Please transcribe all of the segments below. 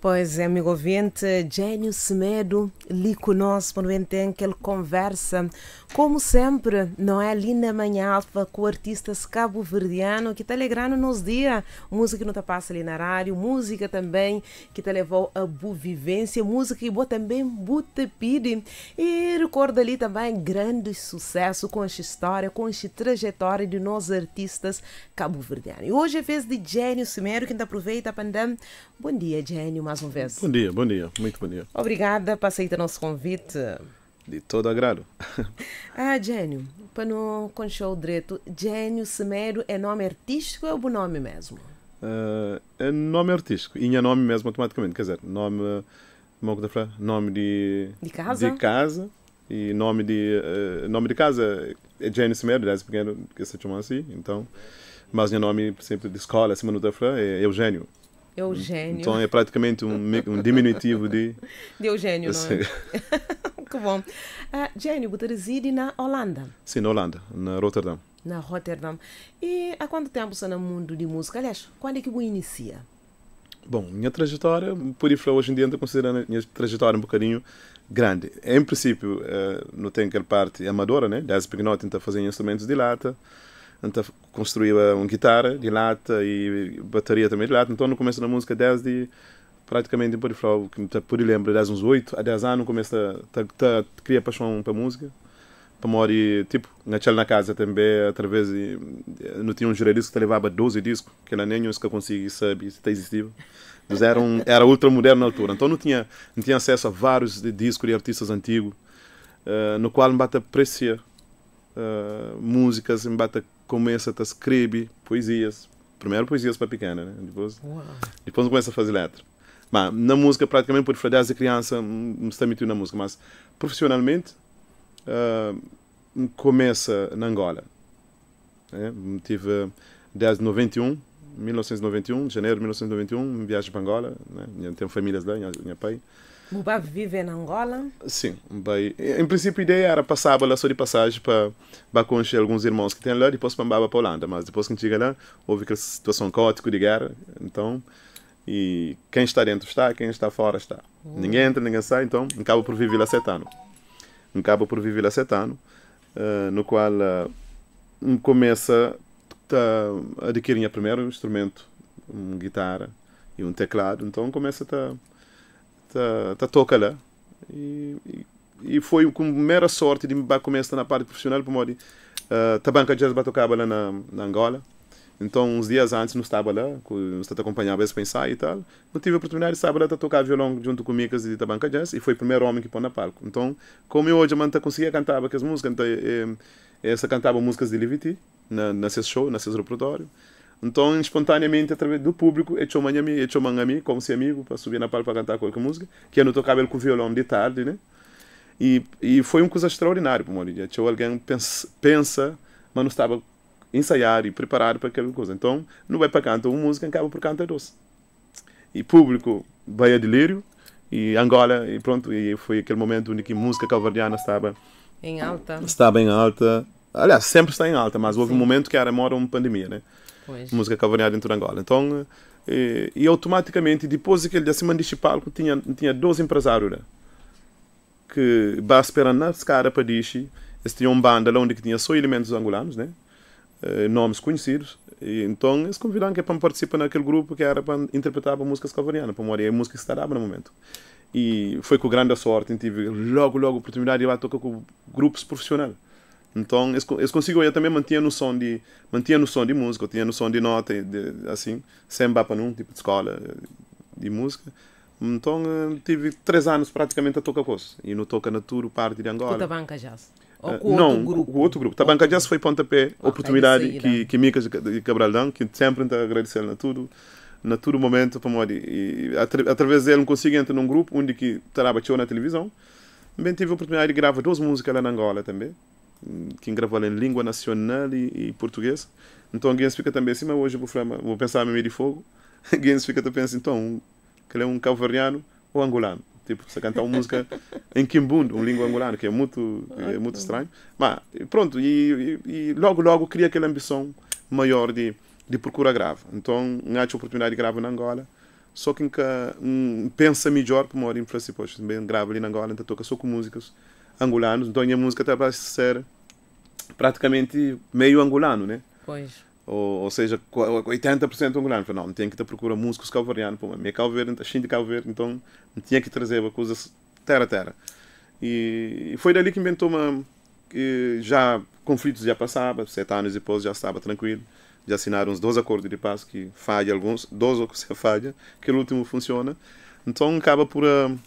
Pois é, amigo ouvinte, Jânio Semedo ali conosco no entanto que ele conversa. Como sempre, não é? Ali na manhã alfa com o artista cabo-verdiano que está alegrando nos dia. Música que não está passa ali na rádio, música também que te levou a boa vivência, música que boa também bota pide. E recordo ali também grande sucesso com esta história, com esta trajetória de nós artistas cabo verdiano E hoje é vez de Gênio Cimero, que ainda aproveita a pandemia. Bom dia, Gênio, mais uma vez. Bom dia, bom dia, muito bom dia. Obrigada por aceitar nosso convite. De todo agrado. ah, Gênio, para não conhecer o direito, Gênio Semero é nome artístico ou é o nome mesmo? Uh, é nome artístico, e é nome mesmo automaticamente, quer dizer, nome, como é nome de, de casa, de casa e nome de uh, nome de casa é Jane Smith, desde pequeno que se chama assim, então mas meu nome sempre de escola, assim, do Tafra, é Eugênio. É eugênio. Então, então é praticamente um, um diminutivo de. De Eugênio, assim. não é? que bom. Uh, você reside na Holanda? Sim, na Holanda, na Rotterdam. Na Rotterdam. E há quanto tempo você está no mundo de música? Aliás, quando é que você inicia? Bom, minha trajetória, por isso hoje em dia, ainda considerando a minha trajetória um bocadinho grande. Em princípio, uh, não tenho aquela parte amadora, né? Desde pequeno, está fazendo instrumentos de lata então construía eh, uma guitarra de lata e bateria também de lata. Então, no começo da música, desde praticamente por de falar, tá, por lembro, desde uns 8 a 10 anos, comecei a, a, tá, tá, criar paixão para música. Para morar, tipo, naquela na casa também, através de. Eh, não tinha um jornalista que levava 12 discos, que era nenhum que eu consegui saber se existia. Mas então, era, um, era ultra moderno na altura, então não tinha, não tinha acesso a vários discos de artistas antigos, uh, no qual me bata aprecia uh, músicas, me bata começa a escrever poesias. Primeiro poesias para pequena, né? Depois, depois começa a fazer letra. Mas, na música, praticamente, por falar desde criança, me está metido na música, mas profissionalmente, uh, começa na Angola. É, tive desde 1991, de janeiro de 1991, viagem para Angola, né? tenho famílias lá, minha, minha pai. Mubab vive em Angola? Sim, bem. Em princípio, a ideia era passar a só de passagem para, para e alguns irmãos que tem lá, depois para Mbaba para Holanda. Mas depois que a gente chega lá, houve aquela situação caótica de guerra. Então, e quem está dentro está, quem está fora está. Hum. Ninguém entra, ninguém sai, então acaba por viver lá sete anos. Acaba por viver lá sete anos, uh, no qual uh, começa a adquirir primeiro um instrumento, uma guitarra e um teclado. Então começa a tá, tá lá. E, e, e, foi com mera sorte de me começar na parte profissional, para modo uh, eh, Tabanca de Jazz tocava lá na, na Angola. Então, uns dias antes, não estava lá, não estava acompanhado para pensar e tal. Não tive a oportunidade de estar lá, tocar violão junto com Micas de Tabanca Jazz, e foi o primeiro homem que pôs na palco. Então, como eu hoje manta conseguia cantar aquelas músicas, então, eh, eh, essa cantava músicas de Leviti, na, na seu show, na seu repertório. Então, espontaneamente, através do público, eu chamo a mim, eu como se amigo, para subir na palma para cantar qualquer música, que eu não tocava ele com violão de tarde, né? E, e foi uma coisa extraordinária para Morinha. Tinha alguém pensa, pensa, mas não estava ensaiado e preparado para aquela coisa. Então, não vai para cantar uma música, acaba por cantar é doce. E público, Baía de Lírio, e Angola, e pronto, e foi aquele momento em que música calvardiana estava em alta. Estava em alta. Aliás, sempre está em alta, mas houve Sim. um momento que era mora uma pandemia, né? pois. música cavoneada em Turangola. Então, e, eh, e, automaticamente, depois que ele disse que tinha, tinha dois empresários que que esperando na escada para dizer eles tinham é um banda lá onde tinha só elementos angolanos, né? Eh, nomes conhecidos. E, então eles convidaram que é para participar naquele grupo que era para interpretar para músicas cavarianas, para morar a é música que estava no momento. E foi com grande sorte, tive logo, logo a oportunidade de ir lá tocar com grupos profissionais. Então, eles, eles consigo eu também mantinha som de mantinha som de música, eu tinha som de nota de, assim, sem bapa num tipo de escola de música. Então, eh, tive três anos praticamente a tocar coisa. E não toca na parte de Angola. Tu banca jazz? Ou eh, com não, outro grupo? com outro grupo. Tabanca Jazz foi pontapé, ah, tá, oportunidade é que, né? que Micas e Cabral dão, que sempre está agradecendo na tudo, na todo momento, para morrer e, através dele consegui entrar num grupo onde que trabalhou na televisão. Também tive a oportunidade de gravar duas músicas lá na Angola também quem gravou em língua nacional e, e português. Então, alguém fica também assim, mas hoje vou, vou pensar a mim de fogo. Alguém fica também assim, então, que ele é um calvariano ou angolano. Tipo, você cantar uma música em Kimbundo, uma língua angolana, que é muito, é muito estranho. Mas, pronto, e, e, e logo, logo cria aquela ambição maior de, de procura grave. Então, não há oportunidade de gravar na Angola. Só que um, pensa melhor para morar em Francisco. Também gravo ali na Angola, então toca só com músicas angolanos, então a minha música está para ser praticamente meio angolano, né? Pois. Ou, ou seja, 80% angolano. Falei, não, não tinha que te procura músicos calvarianos, pô, minha calverde, assim de calverde, então não tinha que trazer uma coisa terra-terra. E, e foi dali que inventou uma. Que já conflitos já passava, sete anos depois já estava tranquilo já assinaram uns dois acordos de paz que falha alguns, dois que se falha, que o último funciona. Então acaba por uh,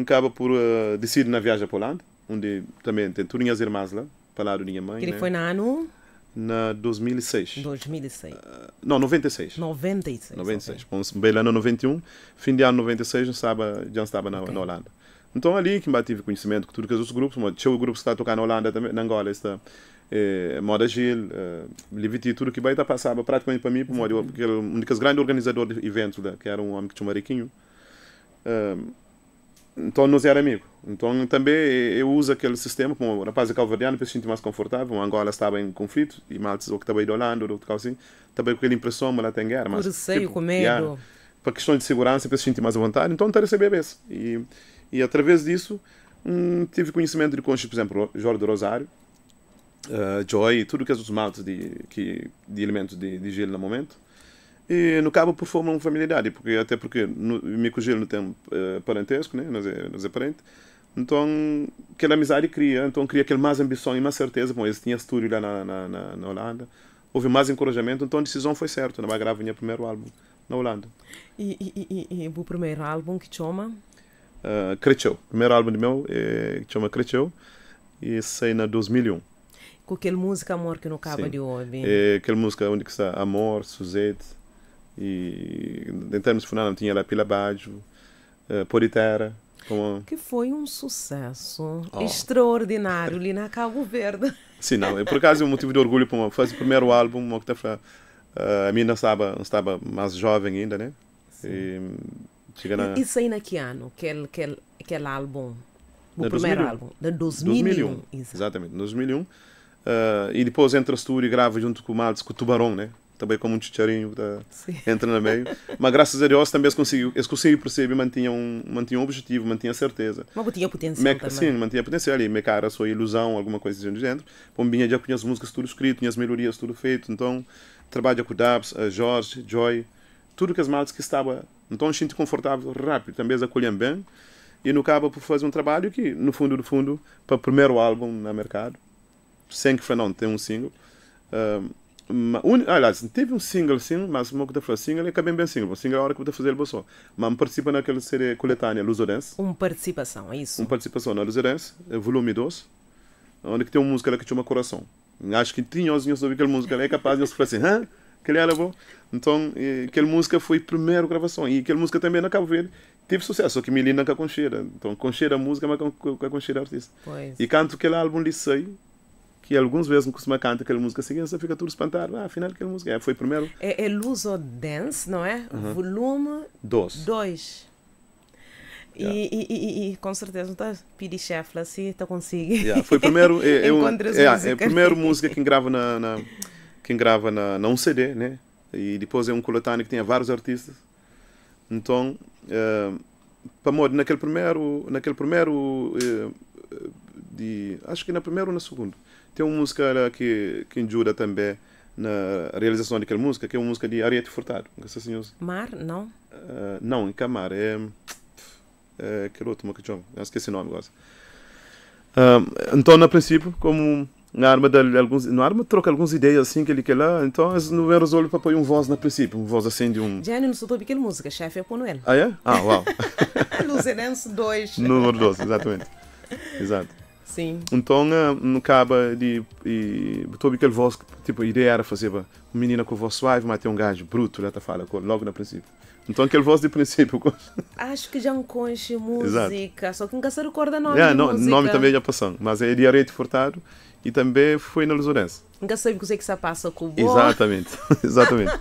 acaba por uh, decidir na viagem à Polândia, onde também tem tudo minhas irmãs lá, falaram minha mãe. Que ele né? foi na ano? Na 2006. 2006. Uh, não, 96. 96. 96. Okay. Bom, bem lá no 91, fim de ano 96, já estava, já estava na, okay. na Holanda. Então ali que eu tive conhecimento com tudo que os grupos, mas tinha o grupo que está tocando na Holanda também, na Angola, está Moda Gil, eh, Liviti, tudo que vai estar passava praticamente para mim, porque era um dos grandes organizadores de eventos, que era um homem que tinha um mariquinho. Um, então nos era amigo então também eh, eu uso aquele sistema como o rapaz calvariano para se sentir mais confortável Angola estava em conflito e Maltes o que estava da Holanda ou que assim também com aquela impressão mas lá tem guerra mas receio tipo, com medo yeah, para questões de segurança para se sentir mais à vontade então está a receber isso e e através disso hum, tive conhecimento de conchas por exemplo Jorge Rosário uh, Joy tudo que é os maltes de que de elementos de, de gelo no momento e no cabo por forma uma familiaridade, porque até porque no, Mico Gil não uh, parentesco, né? Nós é, nós é parente. Então, aquela amizade cria, então cria aquele mais ambição e mais certeza. Bom, eles tinham estúdio lá na, na, na, na Holanda, houve mais encorajamento, então a decisão foi certa. Não gravar o primeiro álbum na Holanda. E, e, e, e o primeiro álbum que chama? Uh, O primeiro álbum de meu é, que chama creceu e sai na 2001. Com aquele música Amor que não acaba de ouvir. É, aquela música onde que está Amor, Suzette e termos fundar não tinha lá Pila Baggio, uh, eh, Politera, como... Que foi um sucesso oh. extraordinário ali na Cabo Verde. Sim, não, é por acaso um motivo de orgulho para fazer o primeiro álbum, uma que uh, a minha não estava, não estava mais jovem ainda, né? E, na... Isso aí na que ano? Aquele, aquele, aquele álbum? O na primeiro 2001. álbum? De 2001. 2001. Exatamente, 2001. Uh, eh, e depois entra estúdio e grava junto com o Maltes, com o Tubarão, né? também como um chicharinho da tá? entra no meio. Mas graças a Deus também eles conseguiu, eles conseguiram perceber, mantinham, mantinham um objetivo, mantinham certeza. Mas mantinha potencial me, também. Sim, mantinha potencial. E minha cara, sua ilusão, alguma coisa assim do dentro, Pombinha já tinha as músicas tudo escrito, tinha as melhorias tudo feito. Então, trabalho com o Dabs, eh, Jorge, Joy, tudo que as malas que estava. Então, a gente confortável rápido, também eles acolhem bem. E no cabo por fazer um trabalho que, no fundo do fundo, para o primeiro álbum no mercado, sem que não tem um single. Um, eh, un, aliás, teve um single sim, mas uma que foi single e acabei bem single. O single é a hora que vou fazer ele só. Mas participa naquela série coletânea Lusodense. Uma participação, é isso? Uma participação na é Lusodense, é volume 2, onde tem uma música lá que chama Coração. Acho que tinha os ouvido aquela música ela é capaz de eu falar assim, hã? ele era é bom. Então, e, aquela música foi a primeira gravação. E aquela música também na Cabo Verde teve sucesso, só que Melina com a Concheira. Então, Concheira música, mas com a Concheira artista. Pois. E canto aquele álbum de sei que alguns vezes me costuma cantar aquela música seguinte, assim, você fica tudo espantado. Ah, afinal, aquela música é, foi primeiro. É, é Luso Dance, não é? Volume 2. Yeah. E, e, e, e, com certeza não estás pedir chefe se então consigo. Yeah, foi primeiro é, é, um, é, é a primeira música que grava na, na que grava na, na um CD, né? E depois é um coletâneo que tinha vários artistas. Então, eh, para modo naquele primeiro, naquele primeiro eh, eh, de, acho que na primeira ou na segunda tem uma música lá que, que injura também na realização daquela música, que é uma música de Ariete Furtado. Mar? Não? Uh, não, em Camar. É. é aquele outro, uma é que chama. Esqueci o nome agora. Uh, então, no princípio, como na arma de alguns na arma troca algumas ideias assim que ele quer lá então eles não é resolve para pôr um voz na princípio um voz assim de um já não soube aquela música chefe é Ponoel ah é ah uau Luzenense 2 número 12 exatamente exato Sim. Então, não eh, acaba de. E, todo aquele voz. Tipo, a ideia era fazer uma menina com voz suave, mas tem um gajo bruto, já tá falando logo no princípio. Então, aquele voz de princípio. Acho que já conche música, Exato. só que nunca se recorda nome. Yeah, no, música. Nome também já passou, mas é de Arete Furtado e também foi na Lusurense. Nunca sabe o que é que se passa com o bom. Exatamente, exatamente.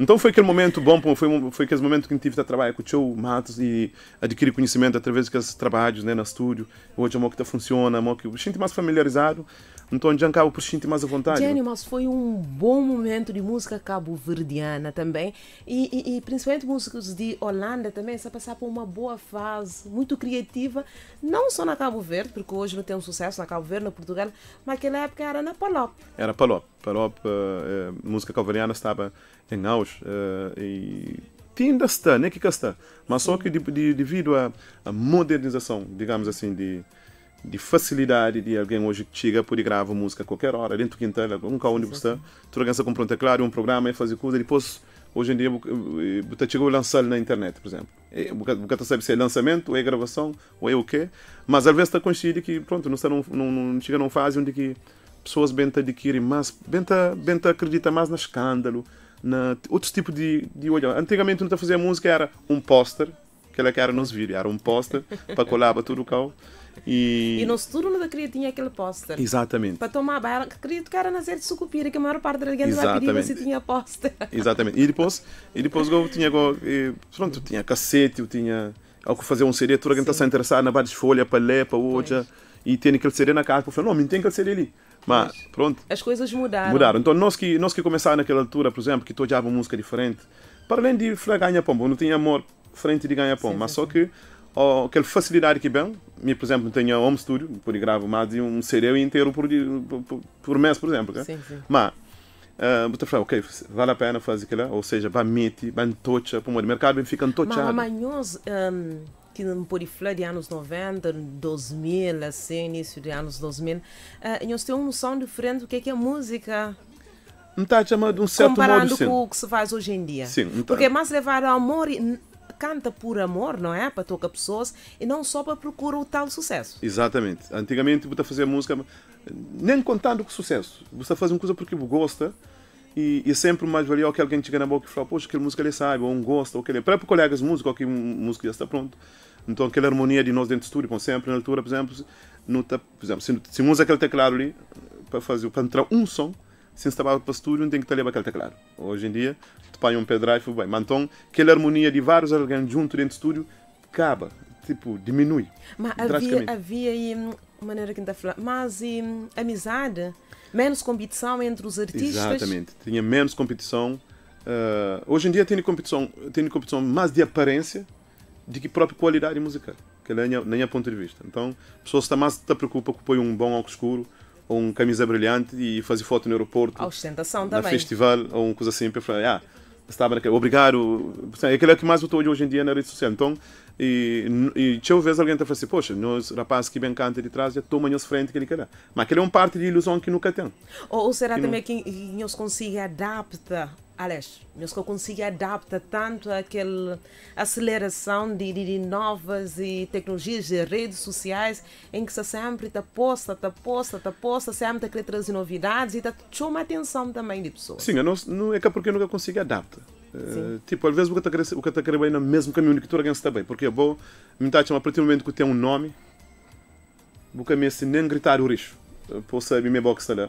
então foi aquele momento bom, foi, foi aquele momento que tive a trabalhar com o Tio Matos e adquirir conhecimento através daqueles trabalhos né, no estúdio. Hoje a é Moca funciona, é a me sinto mais familiarizado então já acaba por se sentir mais à vontade. The mas foi um bom momento de música cabo-verdiana também e, e, e, principalmente músicos de Holanda também está a passar por uma boa fase, muito criativa, não só na Cabo Verde, porque hoje não tem um sucesso na Cabo Verde, na Portugal, mas naquela época era na Palop. Era Palop. Palop, uh, uh, música cabo-verdiana estava em auge uh, e ainda está, né? Que está. Mas só que de, de, devido à, modernização, digamos assim, de, de facilidade de alguém hoje que chega por gravar música a qualquer hora, dentro do quintal, nunca onde você está. Tu pronto um teclado, um programa e fazer coisa, depois, hoje em dia, você eh, tá chegou a lançar na internet, por exemplo. Você é, tá sabe se é lançamento, ou é gravação, ou é o quê, mas às vezes está consciente que, pronto, não, está num, num, num, chega numa fase onde que pessoas bem adquirem mais, bem, bem acredita mais no escândalo, na outros tipo de, de olhar. Antigamente, não fazia música era um póster, aquela que era nos vídeos, era um póster para colar para tudo o carro. E... e nosso turno da cria tinha aquele póster. Exatamente. Para tomar banho, queria tocar na nascer de Sucupira, que a maior parte da gente vai pedir se tinha póster. Exatamente. E depois, e depois eu tinha, pronto, eu tinha cassete, eu tinha ao que fazer um CD, toda a gente está interessada na várias folhas para ler, para hoje, e tem aquele seria na casa, eu falei, não, mas tem aquele seria ali. Mas, pois. pronto. As coisas mudaram. Mudaram. Então, nós que, nós que começávamos naquela altura, por exemplo, que uma música diferente, para além de ganhar pão, eu não tinha amor frente de ganhar pão, mas sim, só que ou aquela facilidade que bem, me por exemplo, tenho home studio, por gravo mais de um cereal inteiro por, por, por mês, por exemplo. Sim, sim. Mas, Uh, eh, você fala, ok, vale a pena fazer aquilo, ou seja, vai mete, vai tocha, para o mercado bem fica tochado. Mas amanhãs, um, que não pode falar de anos 90, 2000, assim, início de anos 2000, uh, eh, nós temos uma noção diferente do que é, é música. Não está chamando de um certo Comparando sim Comparando com o que se faz hoje em dia. Sim, então... Porque é mais levar ao amor canta por amor, não é? Para tocar pessoas e não só para procurar o tal sucesso. Exatamente. Antigamente, você fazia música, nem contando com sucesso. Você faz uma coisa porque gosta e, e é sempre mais valia que alguém chega na boca e fala, poxa, aquela música é ele sabe, ou um gosta, ou aquele. Para colegas músicos, ou que música já está pronto. Então, aquela harmonia de nós dentro do estúdio, como sempre, na altura, por exemplo, no, por exemplo se, se usa aquele é teclado ali para fazer, para entrar um som se instalava para o estúdio, não tem que ter aquele teclado. Hoje em dia, tu põe um pendrive, bem, mas então, aquela harmonia de vários órgãos junto dentro do estúdio, acaba, tipo, diminui. Mas havia, havia aí, maneira que está a falar, mas e, amizade, menos competição entre os artistas. Exatamente, tinha menos competição. Uh, hoje em eh, dia tem competição, tem competição mais de aparência do que própria qualidade musical, que nem a, nem a ponto de vista. Então, a pessoa está mais se preocupa com põe um bom ao escuro, ou um camisa brilhante e fazer foto no aeroporto. A ostentação também. festival ou uma coisa assim. Eu falei, ah, estava naquele, obrigado. É aquilo é que mais eu estou hoje em dia na rede social. Então, e, e tinha vez alguém te falou assim, poxa, nós rapazes que bem canta de trás, já toma nós frente que ele quer. Mas aquele é um parte de ilusão que nunca tem. Ou, ou será que também não... que nós consiga adaptar aliás, eu consigo adaptar tanto àquela aceleração de, de, de, novas e eh, tecnologias de redes sociais em que se sempre está posta, está posta, está posta, sempre está querendo trazer novidades e está chama a atenção também de pessoas. Sim, não, não é que é porque eu nunca consigo adaptar. Uh, tipo, às vezes o que está a querer bem no mesmo caminho que tu alguém está bem, porque é bom, me está a chamar a partir do momento que tem um nome, vou caminhar se assim, nem gritar o lixo, eh, posso saber minha box lá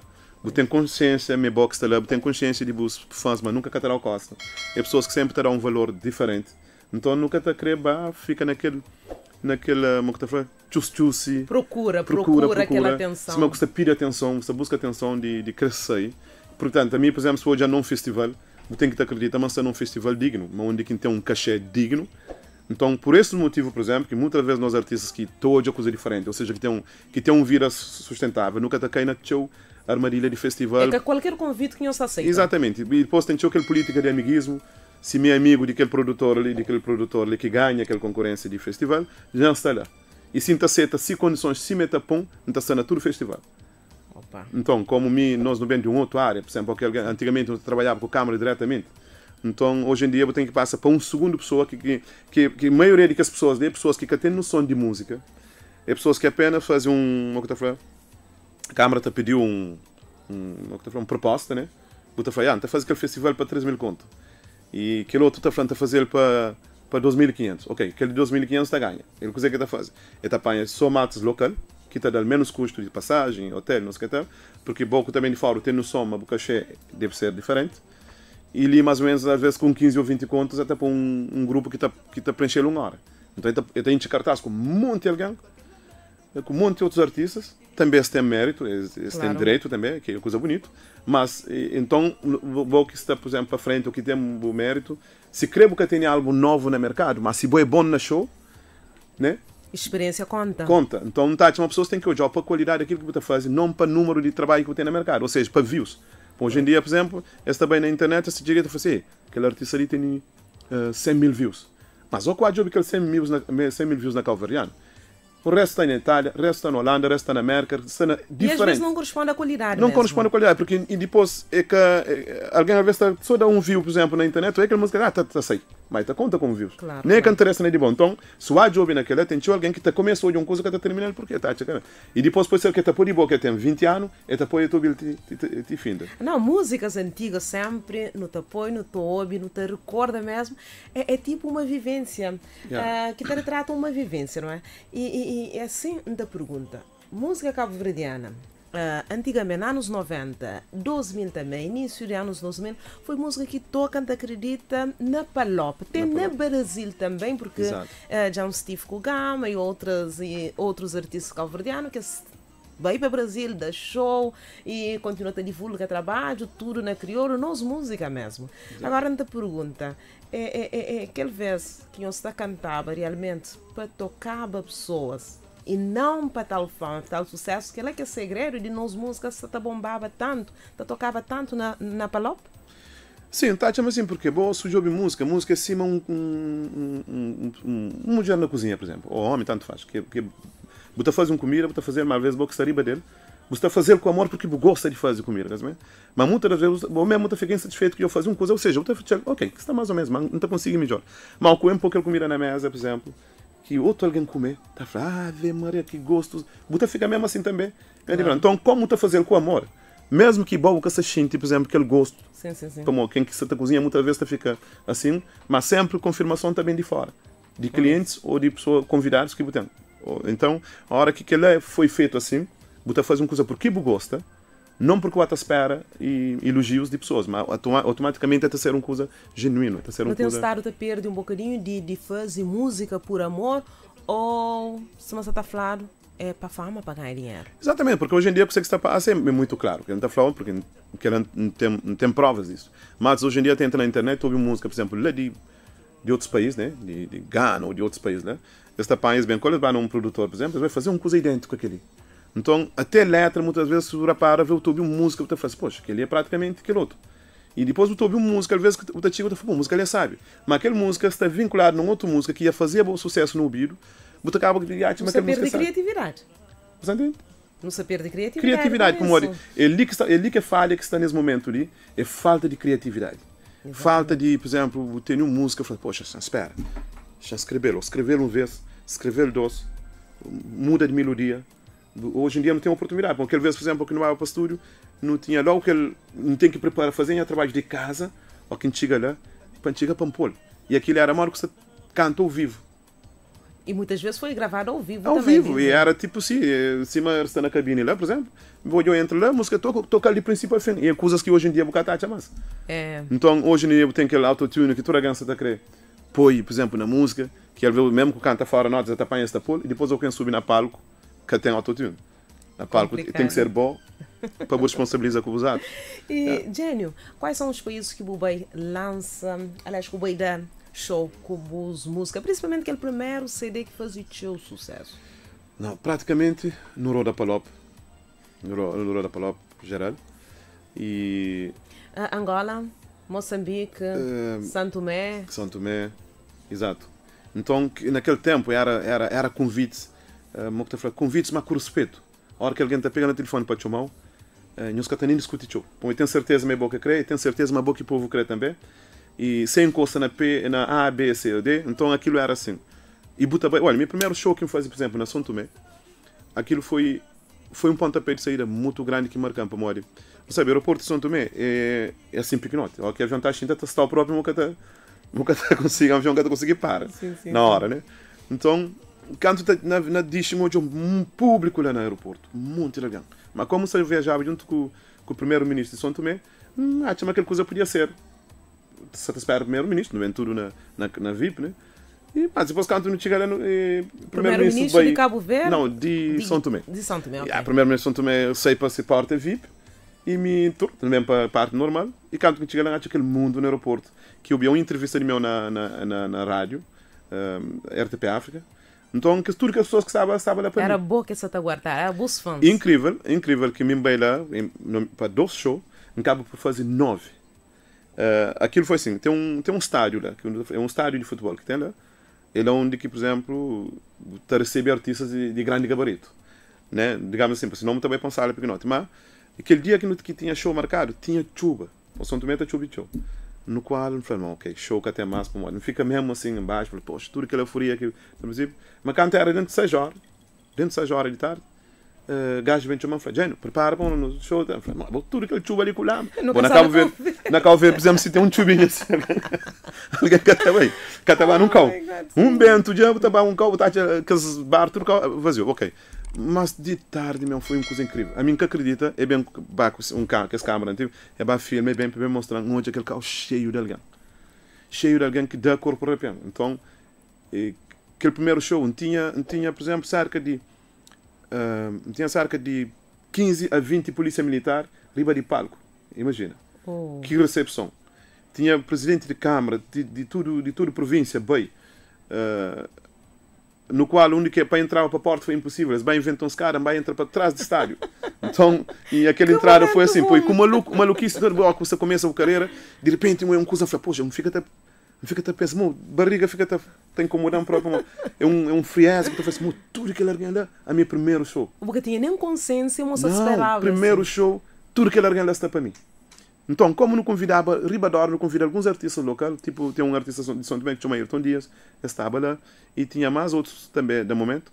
tem consciência, me box lá, tem consciência de bus fãs, mas nunca catará o costa. É pessoas que sempre terão um valor diferente. Então nunca te creba, fica naquele naquela, como é que tá falando? Tchus -tchus Procura, procura, procura, aquela atenção. Se uma custa pide atenção, você busca atenção de, de crescer. Portanto, a mim, por exemplo, se hoje é num festival, eu tenho que te acreditar, mas é num festival digno, onde quem tem um cachê digno. Então, por esse motivo, por exemplo, que muitas vezes nós artistas que toda coisa é diferente, ou seja, que tem um, que tem um vira sustentável, nunca te caindo na show armadilha de festival. É que qualquer convite que não se aceita. Exatamente. E depois tem aquela política de amiguismo. Se meu amigo de aquele produtor ali, de aquele produtor ali que ganha aquela concorrência de festival, já está lá. E se não aceita, se condições, se meta pão, não está sendo tudo festival. Opa. Então, como nós não vem de uma outra área, por exemplo, porque antigamente eu trabalhava com a Câmara diretamente. Então, hoje em dia, eu tenho que passar para um segundo pessoa que, que, que, que a maioria das pessoas é pessoas que, que têm noção de música. É pessoas que apenas fazem um. Como que a Câmara te pediu um, um, uma proposta, né? te falou, ah, está a fazer aquele festival para 3 mil conto. E aquele outro está falando, está a fazer para para 2.500. Ok, aquele 2.500 está ganha. Ele o que está fazendo. Ele apanha só matos local, que está dando menos custo de passagem, hotel, não sei o que tal, porque pouco também de fora tem soma, o cachê deve ser diferente. E ali, mais ou menos, às vezes com 15 ou 20 contos, até para um, um grupo que está que preenchendo uma hora. Então, ele está enche cartaz com um monte de alguém é com um monte de outros artistas. Também se tem mérito, se claro. tem direito também, que é coisa bonita. Mas, então, vou que está, por exemplo, para frente, o que tem o mérito. Se creio que tem algo novo no mercado, mas se é bom na show, né? Experiência conta. Conta. Então, não tá, uma pessoa tem que olhar para a qualidade daquilo que você faz, não para o número de trabalho que tem no mercado, ou seja, para views. Bom, então, hoje em dia, por exemplo, está bem na internet, esse direito fazer assim, aquele artista ali tem uh, eh, 100 mil views. Mas o quadro que ele 100 mil views na, 100 mil views na Calvariano resta na tá Itália, resta tá na Holanda, resta tá na América, resta na... diferente. E às vezes não corresponde à qualidade Não mesmo. corresponde à qualidade, é porque e depois é que é, alguém às vezes só dá um view, por exemplo, na internet, ou é que música, ah, tá, tá sei, mas está conta com views. Claro, Nem é que interessa nem é de bom. Então, se há jovem naquela, tem alguém que tá começou de uma coisa que está terminando, porque está chegando. E depois pode ser que está por de que tem 20 anos, e tá por YouTube te finda. Não, músicas antigas sempre, no te apoio, no te ouve, no te recorda mesmo, é, é tipo uma vivência, yeah. uh, que te retrata uma vivência, não é? e, e e é assim da pergunta. Música cabo-verdiana. Uh, antigamente, anos 90, 2000 também, início de anos 2000, foi música que toca, acredita, na Palop. Tem na, na Brasil também, porque uh, ah, John Steve Kugama e, outras, e outros artistas calverdianos que vai para o Brasil, dá show e continua a divulgar trabalho, tudo na né? crioulo, nós música mesmo. Exato. Agora, outra pergunta é, é, é, é aquele vez que você está cantava realmente para tocar pessoas e não para tal fama, tal sucesso, que é que é segredo de nós músicas que tá bombava tanto, tá tocava tanto na, na palop? Sim, tá, chama assim, porque bom, surgiu de música, música é cima um, um, um, um, um, um mulher na cozinha, por exemplo, ou homem, tanto faz, que, que Bota fazer um comida, bota fazer uma vez boxe riba dele. Bota fazer com amor porque gosta de fazer comida, né? Mas muitas das vezes, o mesmo muita fica insatisfeito que eu fazer uma coisa, ou seja, bota fazer OK, está mais ou menos, mas não está conseguindo melhor. Mas eu comi de comida na mesa, por exemplo, que outro alguém comer, tá falando, ave Maria, que gosto. Bota fica mesmo assim também. É então, como tá fazer com amor? mesmo que bom que se sente, por exemplo, aquele gosto. Sim, sim, sim. Como quem que se está cozinha muitas vezes fica assim, mas sempre confirmação também de fora, de clientes é ou de pessoas convidados que botam. Então, a hora que ele foi feito assim, você faz uma coisa porque você gosta, não porque você espera e elogios de pessoas, mas automaticamente é ser uma coisa genuína. É ser um coisa... estar a perder um bocadinho de, de fazer música por amor ou se você está falando é para fama, para ganhar dinheiro. Exatamente, porque hoje em dia o que está a assim, é muito claro, que não está falando porque não tem, não tem provas disso. Mas hoje em dia tem na internet, ouve música, por exemplo, Lady de outros países, né? De, de Gana ou de outros países, né? Este país, bem, quando vai um produtor, por exemplo, ele vai fazer uma coisa idêntica àquele. Então, até letra, muitas vezes, o rapaz vê o uma música, você tá fala assim, poxa, aquele é praticamente aquele outro. E depois tu ouviu música, às vezes o Tatigo tá falando, música ele é sabe. Mas aquela música está vinculada uma outra música que ia fazer bom sucesso no ouvido, você acaba de arte, mas aquela música. saber de é criatividade. Você entende? saber de criatividade. Criatividade, como é olha, ele que, está, ele que falha que está nesse momento ali, é falta de criatividade. Exatamente. Falta de, por exemplo, ter uma música, eu falo, poxa, espera, escrever ou escrever uma vez, escrever dois, muda de melodia. Hoje em dia não tem oportunidade, porque às vezes, por exemplo, que não vai para o estúdio, não tinha logo que ele não tem que preparar, fazer trabalho de casa, ou quem lá, para antiga Pampol. E aquilo era a hora que você canta ao vivo. E muitas vezes foi gravado ao vivo ao também. vivo, né? e era tipo assim, eh, cima está na cabine lá, né? por exemplo, eu entro lá, a música toca, toca ali princípio a fim. E coisas que hoje em dia é bocata tá mas é. Então hoje em dia tem aquele autotune que toda a gança está crer Põe, por exemplo, na música, que ele mesmo que canta tá fora notas, até tá apanha esta pole, e depois alguém subir na palco, que tem autotune. Na palco Complicado. tem que ser bom para responsabilizar com o usado. E, é. Gênio, quais são os países que o Bubai lança, aliás, que o Bubai dá show com música, principalmente aquele primeiro CD que fazia o sucesso? Não, praticamente no Roda Palop, no, Roda Palop geral. E. Uh, Angola, Moçambique, uh, São Tomé. São Tomé, exato. Então, naquele tempo era, era, era convite, eh, é uh, falou, convites, mas com respeito. A hora que alguém está pegando o telefone para te chamar, uh, eh, não catanin nem Bom, eu tenho certeza que boa que crê, e tenho certeza que boa que o povo crê também e sem encosta na P, na A, B, C D, então aquilo era assim. E Butabai, olha, meu primeiro show que eu fiz, por exemplo, na São Tomé, aquilo foi foi um pontapé de saída muito grande que marcamos para Mori. Sabe, o aeroporto de São Tomé é, é assim pequenote. Ok, a está ainda tá estar tá o próprio, nunca está nunca tá consigo, nunca tá conseguir parar sim, sim, na hora, né? Então, canto tá, na, na disto um público lá no aeroporto, muito legal. Mas como você viajava junto com, com o primeiro-ministro de São Tomé, hum, acho que aquela coisa podia ser satisfazer o primeiro-ministro, no Venturo, na, na, na VIP, né? E, mas depois canto não chegar no primeiro-ministro primeiro de Cabo Verde? Não, de, de São Tomé. De São Tomé, ok. Ah, primeiro-ministro de São Tomé, eu sei para se parte VIP e me torno também para a parte normal. E quando cheguei lá, aquele mundo no aeroporto, que eu vi uma entrevista de meu na, na, na, na rádio, eh, RTP África. Então, que tudo que as pessoas que sabem, sabem lá para Era boa que você está guardar, era bons fãs. Incrível, incrível que me embei lá, para dois shows, acabo por fazer nove. Uh, aquilo foi assim: tem um, tem um estádio lá, né, que é, é um estádio de futebol que tem lá. Né? Ele é onde que, por exemplo, recebe artistas de, de grande gabarito. Né? Digamos assim, se não também pensar porque não. Mas aquele dia que, que tinha show marcado, tinha chuva. O São Tomé está chuva e No qual eu falei, ok, show que até é mais para Não fica mesmo assim embaixo, falei, poxa, tudo aquela euforia que. mas canta era dentro de 6 horas, dentro de 6 horas de tarde eh, gajo vem chamar, falei, Gênio, prepara para um show. Falei, mas tudo aquele chuva ali com Bom, na Cabo Verde, na Cabo Verde, precisamos se tem um chubinho assim. Alguém catava aí, catava num cão. Um bento, já também um cão, botava aqueles bar, tudo vazio, ok. Mas de tarde, meu, foi uma coisa incrível. A mim que acredita, é bem um carro, que essa câmera antiga, é bem filme, é bem para mostrar onde aquele carro cheio de alguém. Cheio de alguém que dá corpo para Então, aquele primeiro show, não tinha, não tinha, por exemplo, cerca de uh, tinha cerca de 15 a 20 polícia militar, riba de palco. Imagina. Oh. Que recepção. Tinha presidente de Câmara, de, de, tudo, de tudo província, bem. Uh, no qual o único é para entrar para a porta foi impossível. Eles bem inventam-se cara, bem entra para trás do estádio. Então, e aquela entrada foi assim, foi com maluco, maluquice do bloco, você começa a carreira, de repente um cuzão fala, poxa, não fica até fica-te a pensar, barriga fica-te a... Tem como olhar próprio, é um, é um frieza que tu fazes tudo que ele arganda, a minha primeiro show. Porque tinha nem consciência, moça não, esperava. primeiro assim. show, tudo que ele arganda está para mim. Então, como não convidava, Ribador não convidava alguns artistas locais, tipo, tem um artista de São Tomé que chama Ayrton Dias, estava lá, e tinha mais outros também, da momento.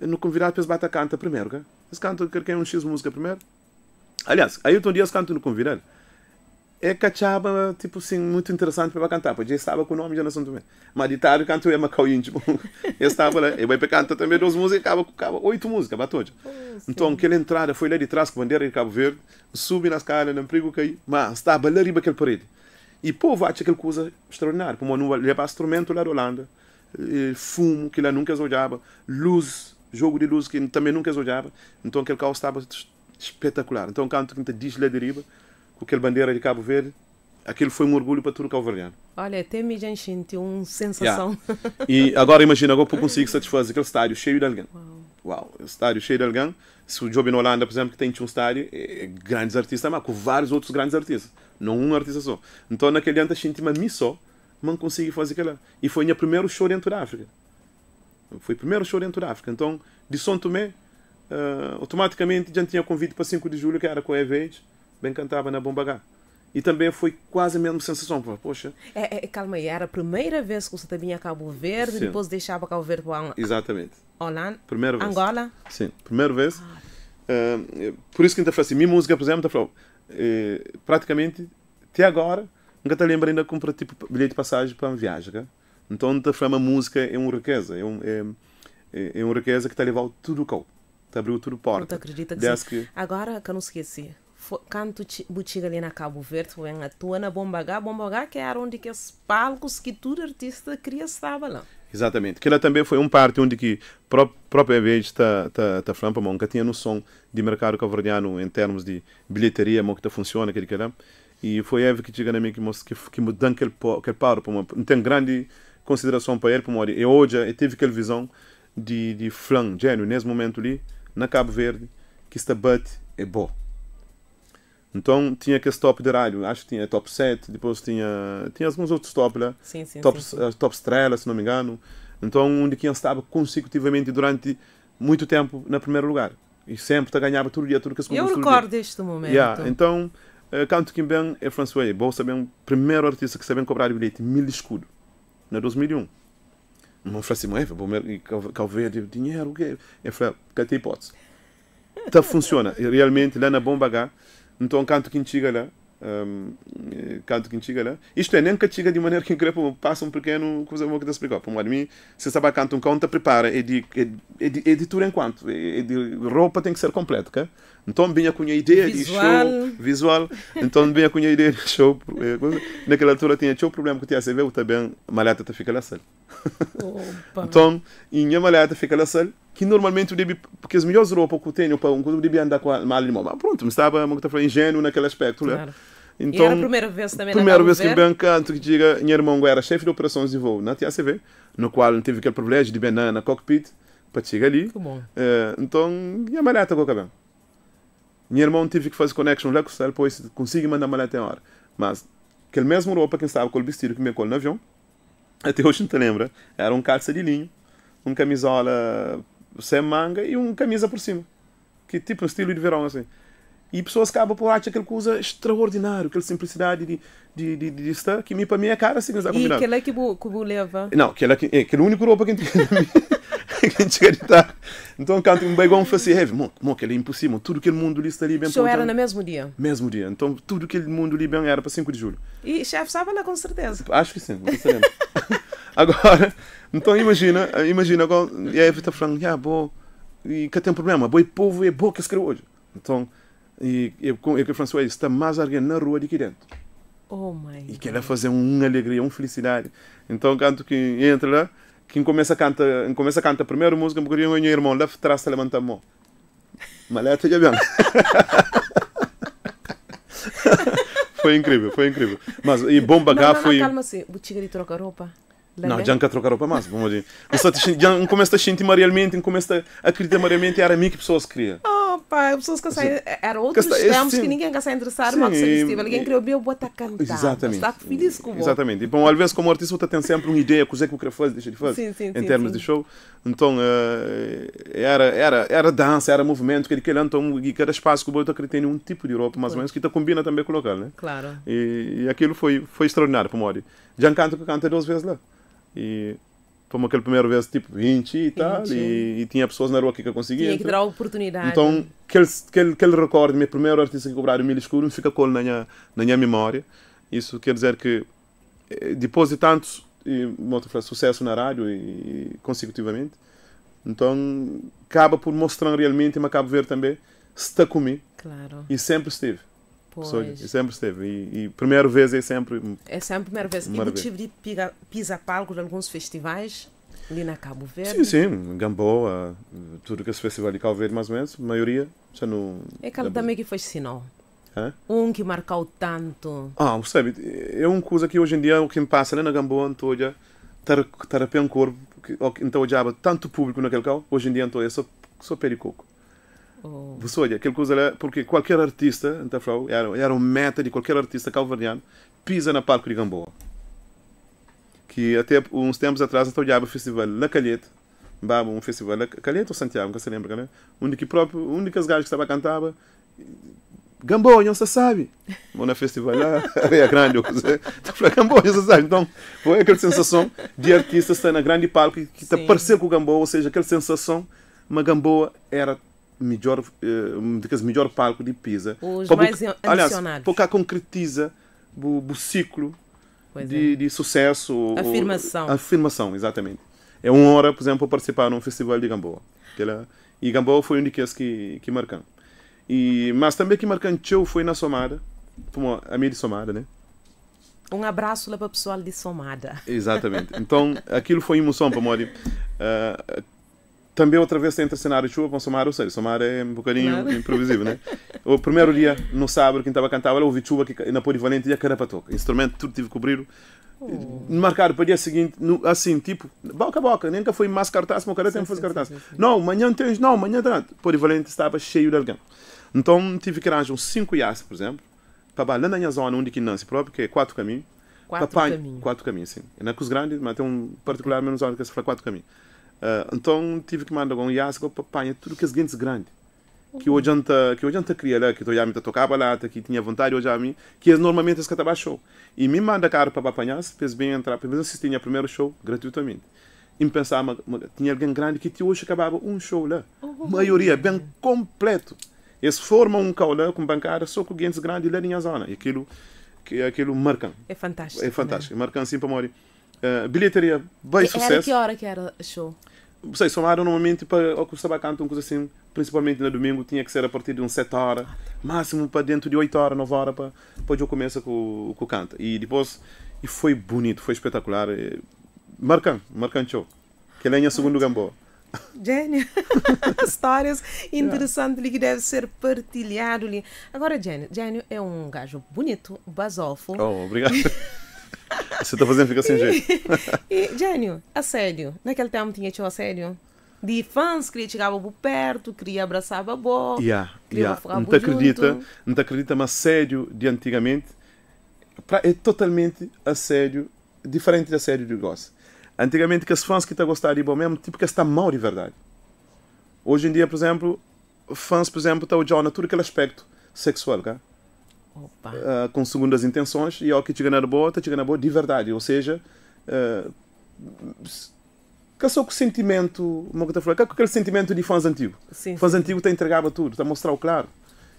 não convidava para bater a canta primeiro, cara. Eles cantam, quer que é um X música primeiro. Aliás, Ayrton Dias canta no convidado é cachaba tipo assim, muito interessante para cantar, porque eu estava com o nome de Anderson também. Mas de tarde canto eu Macau Íntimo. Eu estava lá, eu para cantar também duas músicas, acaba, oito músicas, batou. Então, aquela entrada foi lá de trás com a bandeira de Cabo Verde, subi nas caras, não perigo caí, mas estava lá riba aquele parede. E povo acha aquela coisa extraordinária, como não levar instrumento lá da Holanda, fumo que lá nunca olhava, luz, jogo de luz que também nunca olhava. Então, aquele carro estava espetacular. Então, canto que te diz lá de riba, com aquele bandeira de Cabo Verde, aquilo foi um orgulho para tudo o calvariano. Olha, até me já enchente, uma sensação. Yeah. E agora imagina, agora eu consigo satisfazer aquele estádio cheio de alguém. Uau, wow, estádio cheio de alguém. Se o Job na Holanda, por exemplo, que tem um estádio, é, é, grandes artistas, mas com vários outros grandes artistas, não um artista só. Então naquele ano a gente, mas me só, não consegui fazer aquela. E foi meu primeiro show dentro da África. Foi o primeiro show dentro da África. Então, de São Tomé, uh, automaticamente já tinha convite para 5 de julho, que era com a Evade bem cantava na Bomba H. E também foi quase a mesma sensação. Poxa. É, é, é, calma aí, era a primeira vez que você também a Cabo Verde, Sim. depois deixava Cabo Verde para Exatamente. Holanda. Primeira vez. Angola. Sim, primeira vez. Ah. por isso que a gente assim, minha música, por exemplo, eh, praticamente até agora, nunca te lembro ainda comprar tipo bilhete de passagem para uma viagem. Então, a forma música é uma riqueza, é, um, é, é, é uma riqueza que está a levar tudo o colo, está a abrir tudo porta. Não acredita que, que Agora que eu não esqueci canto botiga ali na Cabo Verde, foi na tua na Bombagá, Bombagá que era é onde que os palcos que todo artista queria estar lá. Exatamente, que ela também foi um parte onde que pró própria vez está tá, tá falando para que tinha noção de mercado cabo em termos de bilheteria, mão é que tá funciona, aquele que era. E foi a que chega na minha que que, que aquele, aquele paro, não tem grande consideração para ele, para E hoje eu tive aquela visão de, de flan, gênio, nesse momento ali, na Cabo Verde, que está bate é bom. Então tinha aquele top de rádio, acho que tinha top 7, depois tinha, tinha alguns outros top lá, né? sim, sim, top, sim, eh, top estrela, se não me engano. Então onde quem estava consecutivamente durante muito tempo na primeiro lugar. E sempre ganhava tudo e tudo que se Eu recordo deste momento. Yeah, então, eh, canto Canto Kimbem é François, vou saber o primeiro artista que sabem cobrar o bilhete, mil escudo, na 2001. Não ofereci mais, vou calver de dinheiro, o quê? Eu falei, que hipótese. Então funciona. E, realmente, lá na Bomba H, então canto que chega lá um, canto que lá isto é nem que de maneira que creio passa um pequeno coisa que te explicar para mim se sabe canto um canto prepara e de e de, e de tudo enquanto e de roupa tem que ser completa que? então vinha com a ideia visual. de show visual então vinha com a ideia de show naquela altura tinha show problema que tinha CV também malhata fica lá sal então e minha malhata fica lá sal que normalmente o Uribe, porque as melhores roupas que eu tenho para um o Uribe anda com a mão, mas pronto, me estava muito ingênuo naquele aspecto, né? claro. né? Então, e era a então, primeira vez também primeira vez que Bianca, tu que diga, minha irmã era chefe de operações de voo na TACV, no qual não tive aquele privilégio de benar na cockpit para chegar ali. É, então, e a maleta com o cabelo. Minha irmã tive que fazer connection lá com o céu, pois consegui mandar a maleta em hora. Mas, aquele mesmo roupa, quem estava com o vestido que me colou no avião, até hoje não te lembra, era um calça de linho, uma camisola sem manga e um camisa por cima. Que tipo um estilo de verão assim. E pessoas acabam por achar aquele coisa extraordinário, aquela simplicidade de, de, de, de estar, que me, para mim é cara assim, não E aquela é que bu, que bu leva? Não, aquela é que, é o única roupa que a gente quer né? editar. Então canto um beigão e assim, mô, mô, ele é impossível, tudo aquele mundo ali estaria bem Só era no mesmo dia? Mesmo dia, então tudo aquele mundo ali bem era para 5 de julho. E chefe estava lá com certeza? Acho que sim, não Agora... Então imagina, imagina agora, e a está falando, yeah, bo, e que tem um problema, boi povo é bom que escreveu hoje. Então, e, eu e que o François está mais alguém na rua de que dentro. Oh my e que ela fazer uma alegria, uma felicidade. Então, canto que entra lá, quem começa a cantar, começa a cantar a primeira música, um eu meu irmão leva atrás se levanta a mão. Maleta de avião. foi incrível, foi incrível. Mas e bom bagar foi. Calma-se, o tigre troca roupa não, já nunca trocaram para mais, vamos dizer. Já começa a sentir marialmente, começa a acreditar marialmente, era a mim que pessoas queriam. Oh, pá, pessoas que saem, era outros que tempos que ninguém quer se interessar, mas ninguém queria ouvir, a cantar. Exatamente. Está feliz com o Exatamente. E, bom, às vezes, como artista, você tem sempre uma ideia, coisa que eu quero fazer, deixa de fazer, sim, sim, em sim, termos sim. de show. Então, eh, era, era, era dança, era movimento, que ele então, e cada espaço que eu estou criando um tipo de roupa, mais ou menos, que combina também com o local, né? Claro. E, e aquilo foi, foi extraordinário para o Mori. Já canto que canta duas vezes lá. E fomos aquele primeiro vez tipo 20 e tal, 20. E, e, tinha pessoas na rua que, que conseguia. Tinha que dar a oportunidade. Então, aquele, aquele, aquele recorde, meu primeiro artista que cobraram o milho escuro, fica com na minha, na minha memória. Isso quer dizer que eh, depois de tantos e, sucesso na rádio e, e consecutivamente, então acaba por mostrar realmente, mas acaba ver também, se está comigo. Claro. E sempre esteve. Pois. E sempre esteve. E, e, primeira vez é sempre. É sempre a primeira vez. Primeira e tive de pisar palco de alguns festivais ali na Cabo Verde. Sim, sim. Gamboa, tudo que é festival de Cabo Verde, mais ou menos, a maioria. Já não... É aquele também que foi sinal. Hã? Um que marcou tanto. Ah, sabe, é uma coisa que hoje em dia o que me passa né, na Gamboa, Antônia, então terapia um corpo, então odiava tanto público naquele carro, hoje em dia, então é só, só pericoco. Você olha, coisa era porque qualquer artista então era, era um meta de qualquer artista calvariano pisa na palco de Gamboa. Que até uns tempos atrás até olhava o festival na Calheta, baba um festival La Calheta ou Santiago, não se lembra, né? Onde que próprio, onde que as gajas que estava cantava Gamboa, não se sabe. Mas na festival lá, é grande, está para então, Gamboa, não se sabe. Então, foi aquela sensação de artista estar na grande palco que está parecendo com o Gamboa, ou seja, aquela sensação, uma Gamboa era melhor, uh, melhor palco de Pisa. Os mais que, aliás, porque concretiza o, o ciclo é. de, sucesso. Afirmação. Ou, afirmação, exatamente. É uma hora, por exemplo, participar num festival de Gamboa. e Gamboa foi um de que, que marcou. E, mas também que marcantou foi na Somada, como a minha de Somada, né? Um abraço lá para o pessoal de Somada. Exatamente. Então, aquilo foi emoção para Mori. Uh, também outra vez entre cenário e chuva vão somar, ou seja, somar é um bocadinho improvisivo né? O primeiro dia, no sábado, quem estava a cantar, eu ouvi chuva que na polivalente ia carapatoca. Instrumento, tudo tive que cobrir. Oh. Marcaram para o dia seguinte, assim, tipo, boca a boca, nunca foi mais cartaz, meu cara sempre fez cartaz. Sim, sim, sim. Não, amanhã tens, não, amanhã tanto. polivalente estava cheio de alguém. Então tive que arranjar uns 5 iás, por exemplo, para lá na minha zona, onde que não se assim, próprio, que é quatro caminhos. Quatro caminhos. Quatro caminhos, sim. Não é com os grandes, mas tem um particular menos hora que se fala quatro caminhos. Uh, então tive que mandar um yasco para apanhar tudo que é seguinte grande. Que hoje anta, que hoje anta queria lá, né? que eu já me tocava lá, que tinha vontade hoje a mim, que é normalmente as que estava show. E me manda caro para apanhar, fez bem entrar, pelo menos assistia o primeiro show gratuitamente. E me pensava, tinha alguém grande que hoje acabava um show lá. Né? Uhum. Maioria, bem completo. Eles formam um caulã né, com bancada só com gente grande lá na zona. E aquilo, que, aquilo marca. É fantástico. É fantástico. Né? Marca assim para morrer. Uh, bilheteria, bem e sucesso. Era que hora que era show? sei, somaram normalmente para tipo, ao que o Sabá cantam, coisa assim, principalmente no domingo, tinha que ser a partir de um 7 horas, máximo para dentro de 8 horas, 9 horas, para depois eu começo com, com o canta. E depois, e foi bonito, foi espetacular. marcão marcão show. Que ele é o segundo gambó. Jenny, histórias interessantes yeah. que deve ser partilhado Agora, Gênio, Jenny é um gajo bonito, basolfo. Oh, obrigado. Você tá fazendo fica sem jeito. e, gênio, a sério, naquele tempo tinha tio a sério? De fãs, queria chegar por perto, queria abraçar a babó. Yeah, yeah. Não te acredita, junto. não te acredita, mas sério de antigamente pra, é totalmente a sério, diferente da sério de gosto. Antigamente, que as fãs que te gostar de bom mesmo, tipo que está mal de verdade. Hoje em dia, por exemplo, fãs, por exemplo, tá o John tudo aquele aspecto sexual, cara. Tá? uh, com segundas intenções e ao que te ganhar boa, está te ganhar boa de verdade. Ou seja, uh, que só com o sentimento, uma que falou, é com aquele sentimento de fãs antigo. Sim, fãs sim. antigo te entregava tudo, te o claro.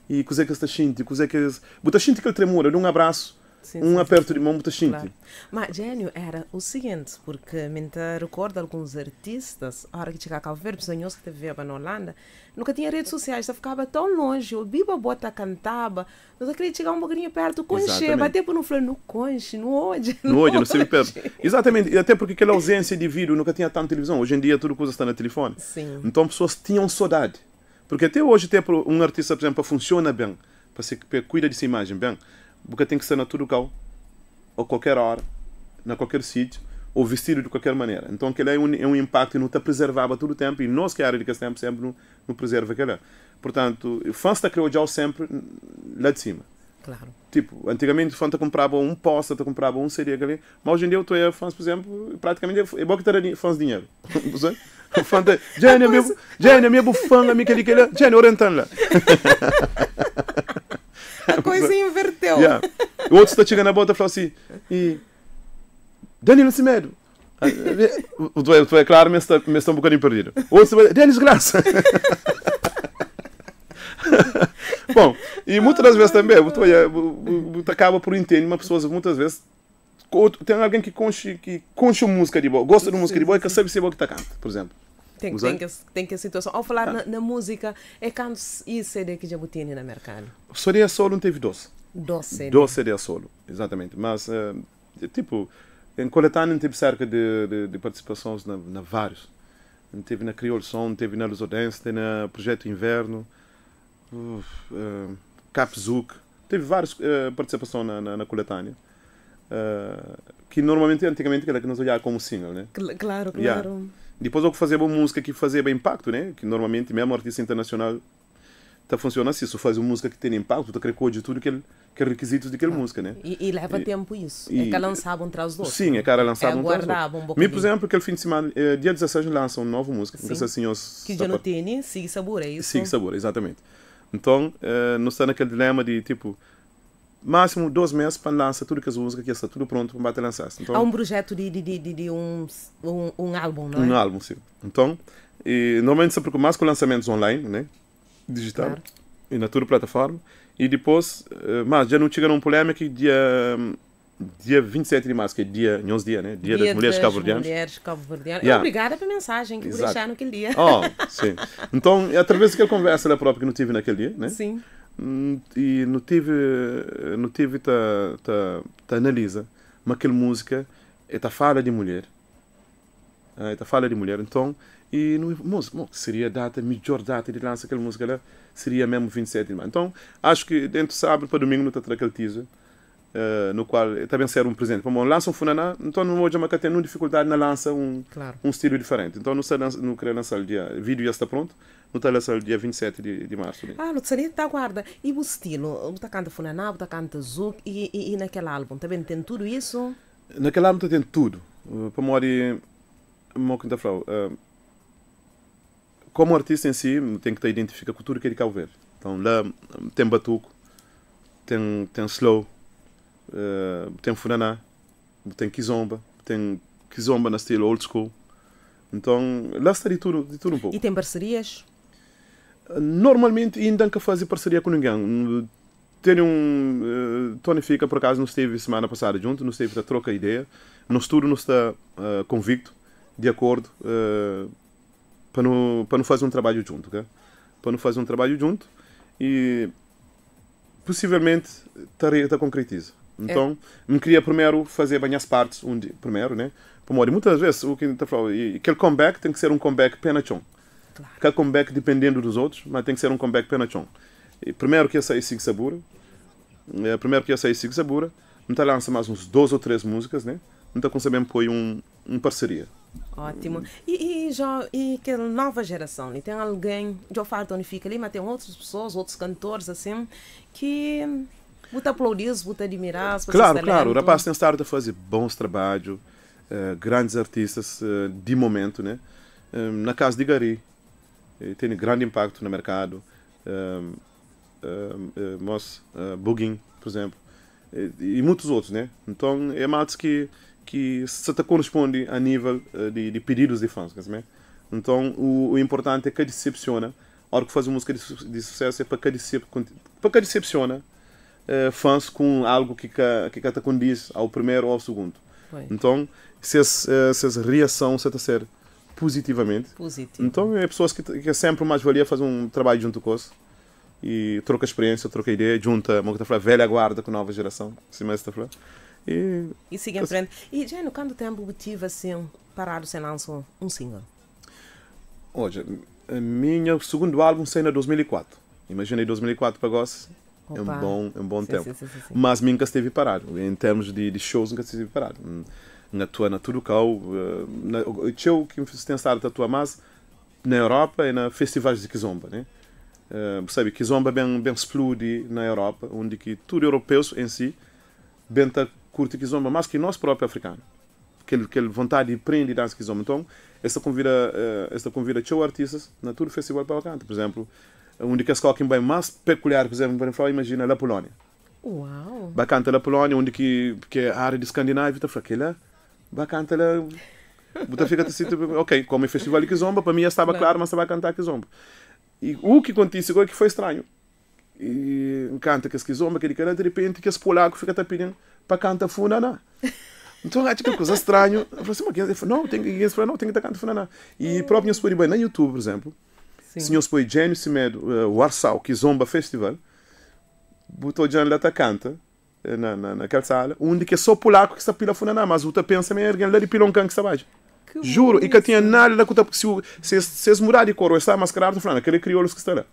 E cozer que está xinte, cozer que. Botar xinte aquele tremor, de um abraço Sim, um sim. aperto de mão muito chique. Claro. Mas, gênio, era o seguinte, porque me recordo alguns artistas, a hora que chegava a Cabo Verde, os senhores que viviam na Holanda, nunca tinha redes sociais, ficava tão longe, o Biba Bota cantava, eu queria chegar um bocadinho perto, conhecer, bater por um flor no conche, no hoje. No hoje, não sei perto. Exatamente, e até porque aquela ausência de vídeo, nunca tinha tanta televisão, hoje em dia tudo coisa está no telefone. Sim. Então pessoas tinham saudade. Porque até hoje, tem um artista, por exemplo, funciona bem, para se cuida dessa imagem bem porque tem que ser na Turucal, a qualquer hora, na qualquer sítio, ou vestido de qualquer maneira. Então aquele é um, é um impacto e não está preservado todo o tempo e nós que é a área de tempo sempre não, não preserva aquele. Portanto, o fã está criou já sempre lá de cima. Claro. Tipo, antigamente o fã te comprava um poça, te comprava um seria aquele, mas hoje em dia eu estou a fãs, por exemplo, praticamente é, é bom que ter fãs de dinheiro. Fanta, Jenny, meu, é meu fã, amiga de aquele, Jane, orientando lá. A coisa inverteu. Yeah. O outro está chegando na bota e falou assim: e, Danilo Cimedo. tu é, tu é claro, mas está, mas um bocadinho perdido. O outro vai Denis Graça. Bom, e muitas das vezes também, tu, olha, tu acaba por entender uma pessoa, muitas vezes, tem alguém que conche, que conche música de boa, gosta de música de boa e que sabe ser boa que está canta, por exemplo tem, tem, que, tem que a situação. Ao falar ah. na, na, música, é quando isso é de que Jabutini na mercado? Soria solo, não teve doce. Doce. Doce de solo, exatamente. Mas, eh, é tipo, em Coletânea teve cerca de, de, de participações na, na vários. Teve na Criol Som, teve na Lusodense, teve na Projeto Inverno, uh, eh, Capzuc. Teve várias uh, eh, participações na, na, na coletânea. Uh, que normalmente, antigamente, era que nós olhávamos como single, né? Claro, claro. Yeah. Depois, o que fazer uma música que fazer bem impacto, né? Que normalmente, mesmo artista internacional, tá funciona assim. Se faz uma música que tem impacto, tá cricou de tudo que ele que é de que ah, música, né? E, e leva e, tempo isso. E, é que lançavam um traz do outro. Sim, é cara, é lançava é, um traz outro. Um Me, por exemplo, aquele fim de semana, eh, dia 16, lança uma nova música. Sim. É assim, os, que já não tem, siga sabor, é isso? Siga sabor, exatamente. Então, eh, não está naquele dilema de tipo, máximo dois meses para lançar tudo que as músicas, que está tudo pronto para lançar. Então, Há um projeto de, de, de, de um, um, um, álbum, não é? Um álbum, sim. Então, e, normalmente sempre preocupa mais com lançamentos online, né? digital, claro. e na tua plataforma. E depois, eh, mas já não chega num problema que dia, dia 27 de março, que é dia, 11 é dia, né? Dia, dia das Mulheres cabo Verdeanas. mulheres cabo Yeah. Obrigada pela mensagem que me deixaram aquele dia. Oh, sim. Então, é através daquela conversa da própria que não tive naquele dia, né? Sim Hum, e não tive não tive tá, tá, tá analisa mas aquela música é tá fala de mulher é tá fala de mulher então e não música seria a data melhor data de lançar aquela música lá seria mesmo 27 de maio então acho que dentro sábado para domingo não está aquele teaser Uh, no qual é também ser um presente. Bom, lança um funaná, então não vou dizer que tem nenhuma dificuldade na lança um, claro. um estilo diferente. Então não, sei, não queria lançar o dia, o vídeo já está pronto, no Talhaçal, tá, dia 27 de, de março. Né? Ah, Lutzarinho está guarda. E o estilo? Luta tá canta Funaná, Luta tá canta Zouk e, e, e, naquele álbum também tem tudo isso? Naquele álbum tem tudo. Uh, para mori, moquin da flau uh, como artista em si, tem que te identificar a cultura que ele quer ver. Então lá tem batuco, tem, tem slow, uh, tem funaná, tem kizomba, tem kizomba na estilo old school. Então lá está de tudo, de tudo um pouco. E tem parcerias? Normalmente ainda nunca fazia parceria com ninguém. tenho um. Uh, Tony Fica, por acaso, não esteve semana passada junto, não esteve a troca ideia. No estudo não está uh, convicto, de acordo, uh, para não, para não fazer um trabalho junto. Okay? Para não fazer um trabalho junto e possivelmente está concretiza. É. Então, é. me queria primeiro fazer bem as partes, um dia, primeiro, né? Para muitas vezes, o que está falando, aquele comeback tem que ser um comeback penachão. Claro. Cada comeback dependendo dos outros, mas tem que ser um comeback Chon Primeiro que ia sair Sig Sabura, é, primeiro que ia sair Sig Sabura, não está lança mais uns dois ou três músicas, né? Não está conseguindo pôr um, um parceria. Ótimo. E, e, já, e que nova geração, né? tem alguém, de oferta onde fica ali, mas tem outras pessoas, outros cantores, assim, que muito aplaudidos, muito admirados. Claro, claro. O rapaz tem estado a fazer bons trabalhos, é, grandes artistas é, de momento, né? na casa de Gary, tem grande impacto no mercado. Um, um, eh, Moss, uh, por exemplo, e, e, muitos outros, né? Então é maltes que que se te corresponde a nível eh, de, de pedidos de fãs, né? Então o, o, importante é que decepciona. A hora que faz uma música de, de sucesso é para que, decep, para que decepciona uh, fãs com algo que que, que condiz ao primeiro ou ao segundo. Então se essa, essa reação se te ser positivamente. Positivo. Então é pessoas que, que é sempre mais valia fazer um trabalho junto com você e troca experiência, troca ideia, junta uma coisa velha guarda com nova geração, assim mais está E, e siga em frente. E já no quanto tempo tive assim parado sem lançar um single? Hoje, a minha segundo álbum saiu em 2004. Imaginei 2004 para agora. É um bom, é um bom sim, tempo. Sim, sim, Mas nunca esteve parado. Em termos de, de shows, nunca esteve parado na natural, eh, na, o que me fizeste pensar da tua massa na Europa e na festivais de Kizomba, né? Uh, Kizomba bem, bem explode na Europa, onde que tudo europeus em si bem tá curte Kizomba mais que nós próprios africanos. que ele vontade de prende dança Kizomba. Então, esta convida, uh, eh, esta convida teu artistas na todo festival para canto, por exemplo, onde que as coquem é bem mais peculiar, por exemplo, para falar, imagina na Polónia. Uau! Bacana na Polónia, onde que, que é a área de Escandinávia, tá fraquela. Então, vai cantar Botafogo assim, ok, como em festival de Kizomba, para mim estava claro, mas estava a cantar Kizomba. E o que aconteceu agora é que foi estranho. E canta que Kizomba, aquele cara, de repente, que as polacos fica pedindo para cantar Funaná. Então, acho que é coisa estranha. Eu falei assim, mas é não, tem que é falar, não, tem que estar cantando Funaná. E hum. próprio se bem na YouTube, por exemplo, o senhor se põe Gênio Warsaw, Kizomba Festival, botou lá para cantar na, na, naquela sala, onde que é só polaco que está pila funda na, mas outra pensa mesmo alguém lá de pila que está baixo. Juro, e que tinha nada da conta, se vocês morarem de cor, está mascarado, falando, aquele crioulo que está lá.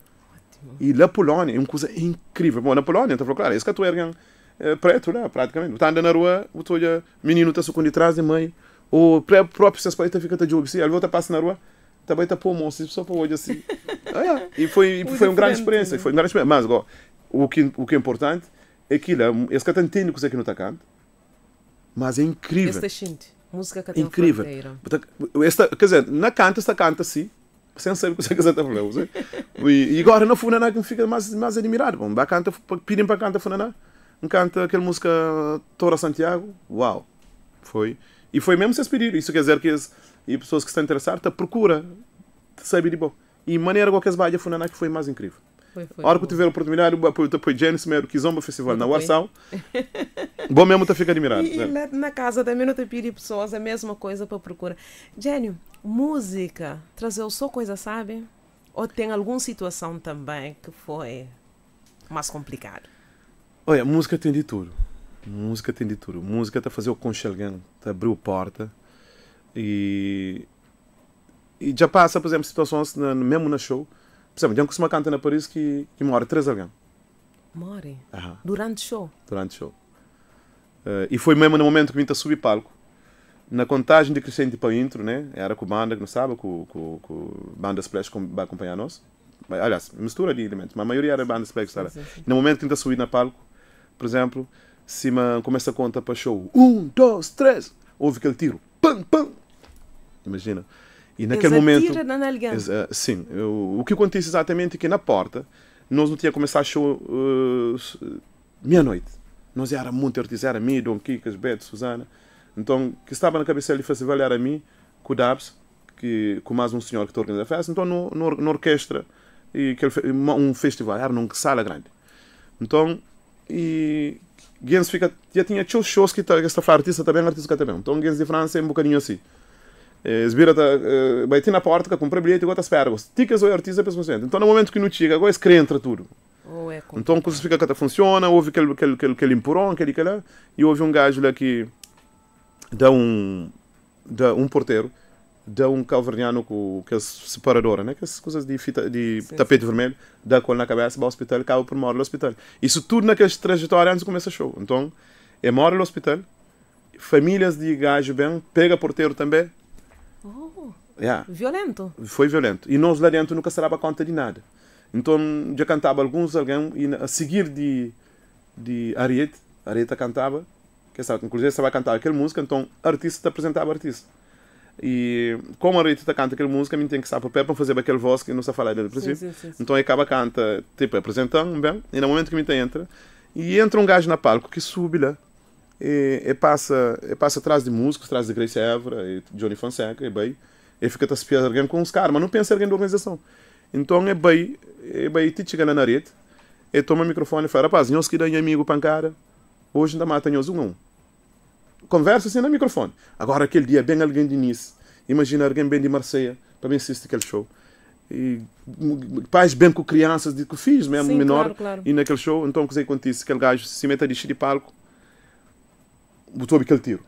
E na Polónia é uma coisa incrível. Bom, na Polónia, está então, claro, esse que tu ergan é eh, preto lá, praticamente. Está andando na rua, o teu menino está sucando de trás de mãe, o próprio seus pais tá fica de jogo, se assim, ele volta passa na rua, também está tá pôr monstro, assim, só para hoje assim. Ah, é. E foi, foi uma grande experiência, né? foi uma grande experiência. Mas, agora, o que, o que é importante aquilo, é, esse catan tem coisa aqui no Tacante, mas é incrível. Esta gente, música que tem é Incrível. Esta, quer dizer, na canta, esta canta sim, sem saber o que é que está falando. E, e agora na Funaná é que fica mais, mais admirado. Bom, canta, pedem para cantar Funaná, canta aquela música Tora Santiago, uau, foi. E foi mesmo se pedido. Isso quer dizer que as, e pessoas que estão interessadas, procura, sabe de bom. E maneira qualquer que as Funaná que foi mais incrível. Foi, a hora que eu tiver o oportunidade, depois apoio, apoio Janice Mero, que zomba festival na Warsaw. Bom mesmo, tu fica admirado. E, né? na, na, casa também não te pedi pessoas é a mesma coisa para procurar. Jânio, música, trazer só coisa, sabe? Ou tem alguma situação também que foi mais complicada? Olha, música tem de tudo. Música tem de tudo. Música a tá fazer o conchelgão, a tá abrir a porta. E, e já passa, por exemplo, situações na, mesmo na show por exemplo tinha que se uma canta na Paris que, que mora três alguém. Morre? Aham. Durante o show? Durante o show. Uh, e foi mesmo no momento que vim a subir palco. Na contagem de crescente para o intro, né? Era com banda que não sabe, com, com, com banda Splash que vai acompanhar nós. Aliás, mistura de elementos, mas a maioria era banda Splash. Sim, sim. no momento que vim a subir na palco, por exemplo, se começa a conta para o show. Um, dois, três. Houve aquele tiro. Pam, pam. Imagina. E naquele momento. Exa, eh, sim, o que acontece exatamente é que na porta, nós não tínhamos começado a show uh, meia-noite. Nós era muito artistas, era mim, Dom Kikas, Beto, Susana. Então, que estava na cabeça fazia valer a mim, com o Dabs, que, com mais um senhor que está organizando a festa. Então, no, no, na orquestra, e um festival, era numa sala grande. Então, e Gens fica, já tinha shows que esta artista também, artista também. Então, Gens de França é um bocadinho assim vai ter na porta, bilhete e približate, as pergos. ticas o artista pessoas entram. Então, no momento que não chega, agora escrenta tudo. Oh, é então, quando fica que funciona, houve aquele, aquele, aquele, aquele empurão, aquele, aquele, e houve um gajo lá que dá um, dá um porteiro, dá um calverniano com aquelas separadoras, né? aquelas coisas de, fita, de sim, tapete sim. vermelho, dá colo na cabeça, vai ao hospital, acaba por morrer no hospital. Isso tudo naquela trajetórias antes começa o show. Então, é morre no hospital, famílias de gajo bem, pega porteiro também, Oh, yeah. Violento? Foi violento. E nós lá dentro nunca se dava conta de nada. Então já cantava alguns, alguém, e a seguir de, de Ariete, Arieta cantava, que sabe, inclusive estava a cantar aquela música, então artista apresentava artista. E como a Rita tá canta aquela música, a mim tem que estar para pé para fazer aquele voz que não sabe falar dele princípio. Sim, Então aí então acaba canta, tipo, apresentando, bem, e no momento que a mim entra, e entra um gajo na palco que sube lá, e, e passa e passa atrás de músicos, atrás de Grace Evra e Johnny Fonseca e bem, e fica a espiar alguém com os caras, mas não pensa alguém da organização. Então é bem, é bem, te chega na nariz, e toma o microfone e fala, rapaz, nós que dá amigo cara, hoje ainda mata nós um um. Conversa assim no microfone. Agora aquele dia, bem alguém de Nice, imagina alguém bem de Marseille, para mim assistir aquele show. E pais bem com crianças, de que fiz mesmo, Sim, menor, claro, claro. e naquele show, então o que acontece, aquele gajo se mete a de palco, botou aquele tiro.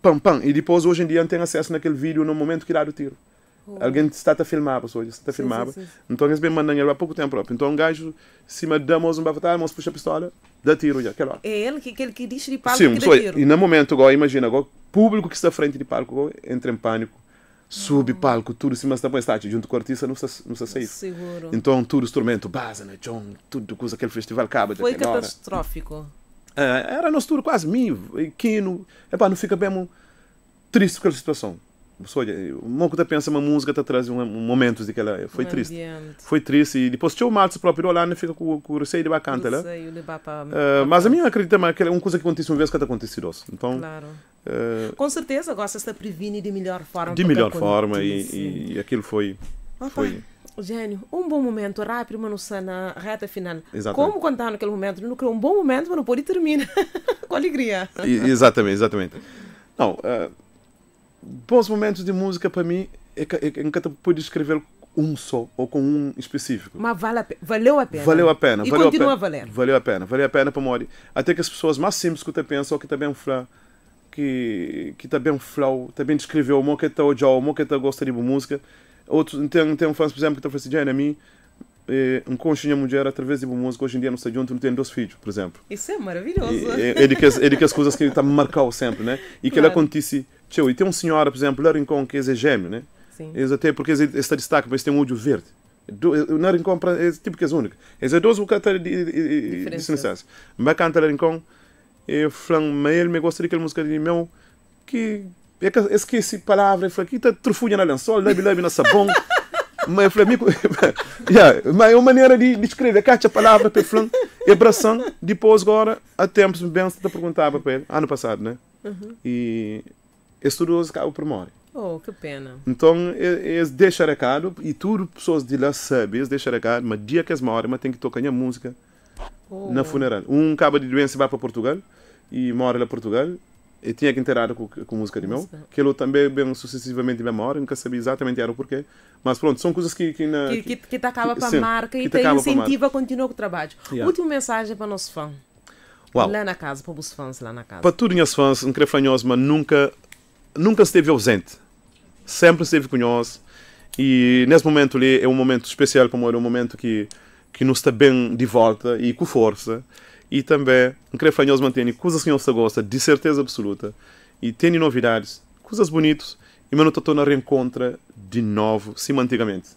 Pam, pam. E depois, hoje em dia, não tem acesso naquele vídeo no momento que dá o tiro. Oh. Alguém está a filmar, pessoal, está a filmar. Então, eles bem mandam ele há pouco tempo próprio. Então, um gajo, se me dá moço, um bafetar, moço puxa a pistola, dá tiro já, aquela lá? É ele que, que, que diz de palco Sim, que tiro. E no momento, agora, imagina, agora, público que está à frente de palco agora, entra em pânico, sube oh. palco, tudo, cima da está junto com o artista, não se não está Seguro. Então, tudo, instrumento, base, né, John, tudo, coisa, aquele festival acaba. Foi catastrófico. Hora. É, era nosso turno quase mim, Quino. Epá, não fica mesmo triste com aquela situação. Olha, o monco está pensa uma música te tá traz um, um de que ela foi um triste. Ambiente. Foi triste e depois tinha o Marcos próprio olhando não né, fica com, com o receio de bacana né? Uh, mas a mim acredita mais que é uma coisa que aconteceu uma vez que está acontecido. Então, claro. Uh, com certeza, gosta de previne de melhor forma. De melhor forma e, e, e aquilo foi. Opa. foi Gênio, um bom momento, rápido, mas não na reta final. Exatamente. Como contar naquele momento? Não criou é um bom momento, mas não pode terminar. Com alegria. E, exatamente, exatamente. Não, uh, bons momentos de música para mim, é é eu, nunca pude escrever um só ou com um específico. Mas vale a valeu a pena. Valeu a pena. E valeu continua a pena, valendo. Valeu a pena, valeu a pena para morrer. Até que as pessoas mais simples que tu pensam que também flam, que que também flam, também descreveu o que tá o que tá gosta de música outros tem, tem um fãs por exemplo, que estão a fazer assim, a mim, eh, um conchinha mundial mulher através de uma música hoje em dia não sei de onde não tem dois filhos por exemplo isso é maravilhoso é, é, de que as, é de que as coisas que ele está marcar sempre né e que ele ela acontece tchau, e tem um senhora por exemplo lá Rincon que é gêmeo né Sim. eles até porque eles, está destaque mas tem um olho verde do, na Rincon é tipo que é única eles é dois vocatórios de, de, de licença mas canta lá Rincon e falo, mas ele me gosta daquela música de meu que é eu esqueci palavra, eu falei, aqui está trufunha na lençol, lebe, lebe na sabão. mas para mim, yeah, mas é uma maneira de, de escrever, Cate a palavra para ele, abração, depois agora, há tempos, me benço, te perguntava para ele, ano passado, né? Uhum. E estudou-se cá o primório. Oh, que pena. Então, eles deixam recado, e tudo pessoas de lá sabem, eles deixam recado, mas dia que eles morrem, mas tem que tocar a música oh. na funeral. Um acaba de doença e vai para Portugal, e mora lá em Portugal, e tinha que interar com, com música de meu, que ele também bem sucessivamente de memória, nunca sabia exatamente era o porquê. Mas pronto, são coisas que... Que, na, que, que, que te acaba para a marca e te, te incentiva a continuar com o trabalho. Yeah. Última mensagem para o nosso fã. Uau. Lá na casa, para os fãs lá na casa. Para todos os fãs, um crefanhos, mas nunca, nunca esteve ausente. Sempre esteve conosco. E nesse momento ali é um momento especial, como era um momento que, que nos está bem de volta e com força e também um crefanhoso mantém coisas que não se gosta de certeza absoluta e tem novidades, coisas bonitas e mano estou na reencontra de novo, sim antigamente.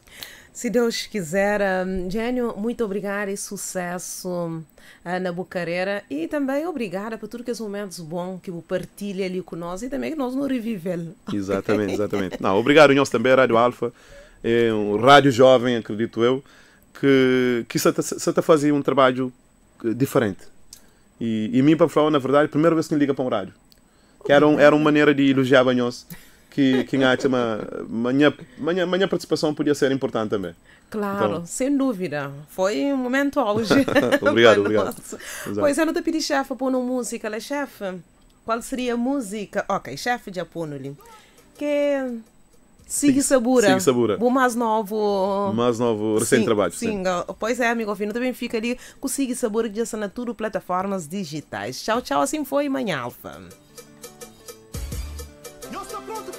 Se Deus quiser, ah, Gênio, muito obrigada e sucesso ah, na Bucareira e também obrigada por todos os momentos bons que o partilha ali conosco e também que nós não revivemos. Exatamente, exatamente. não, obrigado nós também, Rádio Alfa, é um rádio jovem, acredito eu, que, que se está fazendo um trabalho diferente. E, e mim, para falar na verdade, a primeira vez que me liga para um rádio. Que era, um, era uma maneira de elogiar Banhoso. Que, que acha minha, minha, minha participação podia ser importante também. Claro, então. sem dúvida. Foi um momento auge. obrigado, obrigado. Exato. Pois eu não te pedi, chefe, para uma música, né, chefe? Qual seria a música? Ok, chefe, de pôr Que Sigue Sabura. Sigue Sabura. O mais novo. Mais novo, recente trabalho. Sim. Pois é, amigo Alfino, também fica ali com Sigue Sabura de na tudo plataformas digitais. Tchau, tchau. Assim foi, Manhã Alfa. Eu estou pronto